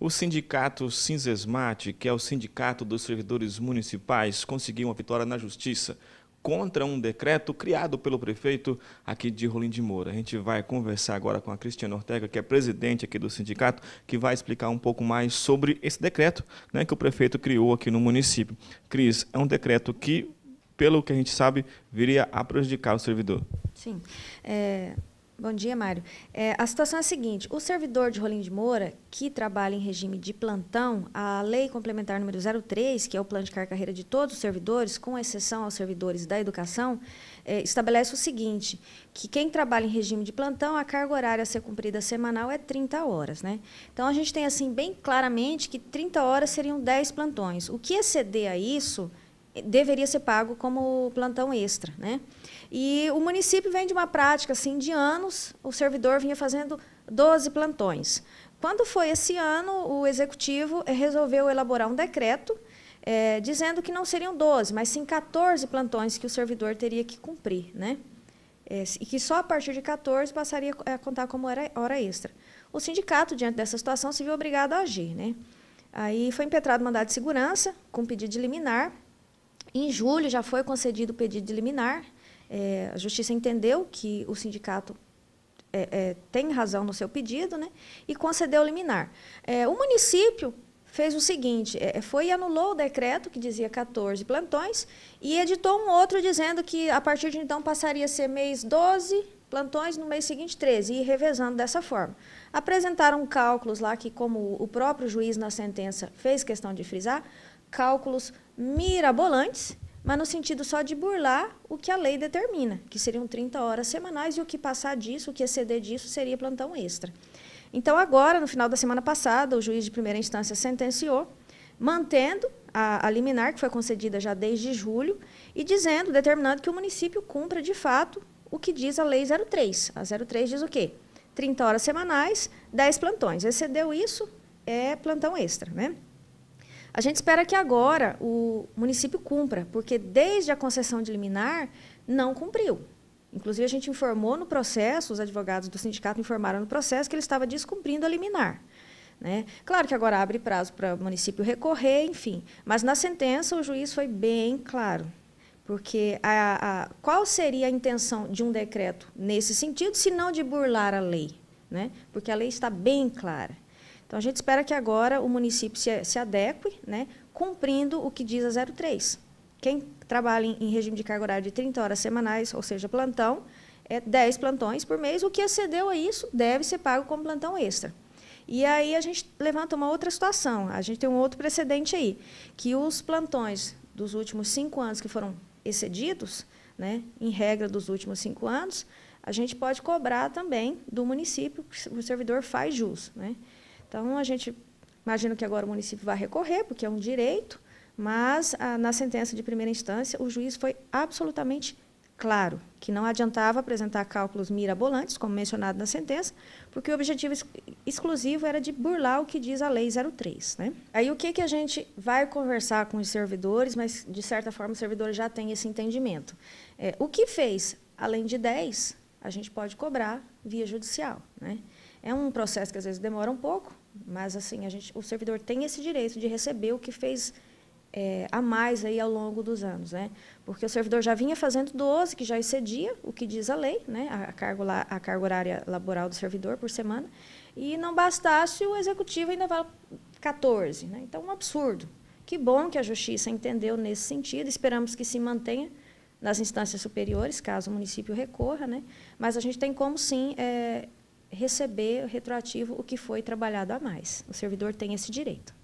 O sindicato Cinzesmate, que é o sindicato dos servidores municipais, conseguiu uma vitória na justiça contra um decreto criado pelo prefeito aqui de Rolim de Moura. A gente vai conversar agora com a Cristiana Ortega, que é presidente aqui do sindicato, que vai explicar um pouco mais sobre esse decreto né, que o prefeito criou aqui no município. Cris, é um decreto que, pelo que a gente sabe, viria a prejudicar o servidor. Sim. É, Bom dia, Mário. É, a situação é a seguinte: o servidor de Rolim de Moura, que trabalha em regime de plantão, a Lei Complementar número 03, que é o plano de carreira de todos os servidores, com exceção aos servidores da educação, é, estabelece o seguinte: que quem trabalha em regime de plantão, a carga horária a ser cumprida semanal é 30 horas. Né? Então a gente tem assim bem claramente que 30 horas seriam 10 plantões. O que exceder a isso deveria ser pago como plantão extra. Né? E o município vem de uma prática assim, de anos, o servidor vinha fazendo 12 plantões. Quando foi esse ano, o executivo resolveu elaborar um decreto é, dizendo que não seriam 12, mas sim 14 plantões que o servidor teria que cumprir, né? É, e que só a partir de 14 passaria a contar como era hora extra. O sindicato, diante dessa situação, se viu obrigado a agir, né? Aí foi impetrado mandado de segurança, com pedido de liminar, em julho já foi concedido o pedido de liminar. É, a justiça entendeu que o sindicato é, é, tem razão no seu pedido né, e concedeu liminar. É, o município fez o seguinte, é, é, foi e anulou o decreto que dizia 14 plantões e editou um outro dizendo que a partir de então passaria a ser mês 12 plantões, no mês seguinte 13, e revezando dessa forma. Apresentaram cálculos lá que, como o próprio juiz na sentença fez questão de frisar, cálculos mirabolantes, mas no sentido só de burlar o que a lei determina, que seriam 30 horas semanais e o que passar disso, o que exceder disso, seria plantão extra. Então, agora, no final da semana passada, o juiz de primeira instância sentenciou, mantendo a, a liminar, que foi concedida já desde julho, e dizendo, determinando que o município cumpra de fato o que diz a Lei 03. A 03 diz o quê? 30 horas semanais, 10 plantões. Excedeu isso, é plantão extra, né? A gente espera que agora o município cumpra, porque desde a concessão de liminar não cumpriu. Inclusive, a gente informou no processo, os advogados do sindicato informaram no processo que ele estava descumprindo a liminar. Né? Claro que agora abre prazo para o município recorrer, enfim. Mas na sentença o juiz foi bem claro. Porque a, a, qual seria a intenção de um decreto nesse sentido, se não de burlar a lei? Né? Porque a lei está bem clara. Então, a gente espera que agora o município se, se adeque, né, cumprindo o que diz a 03. Quem trabalha em, em regime de carga horária de 30 horas semanais, ou seja, plantão, é 10 plantões por mês. O que excedeu a isso deve ser pago como plantão extra. E aí a gente levanta uma outra situação. A gente tem um outro precedente aí, que os plantões dos últimos cinco anos que foram excedidos, né, em regra dos últimos cinco anos, a gente pode cobrar também do município, o servidor faz jus. Né? Então, a gente imagina que agora o município vai recorrer, porque é um direito, mas a, ah, na sentença de primeira instância, o juiz foi absolutamente claro que não adiantava apresentar cálculos mirabolantes, como mencionado na sentença, porque o objetivo ex exclusivo era de burlar o que diz a Lei 03. Né? Aí o que, que a gente vai conversar com os servidores, mas de certa forma os servidores já têm esse entendimento. É, o que fez além de 10, a gente pode cobrar via judicial. Né? É um processo que às vezes demora um pouco, mas assim a gente, o servidor tem esse direito de receber o que fez é, a mais aí ao longo dos anos, né? Porque o servidor já vinha fazendo 12, que já excedia o que diz a lei, né? A carga, a carga horária laboral do servidor por semana, e não bastasse o executivo ainda vale 14, né? Então um absurdo. Que bom que a justiça entendeu nesse sentido. Esperamos que se mantenha nas instâncias superiores, caso o município recorra, né? Mas a gente tem como sim é, receber retroativo o que foi trabalhado a mais. O servidor tem esse direito.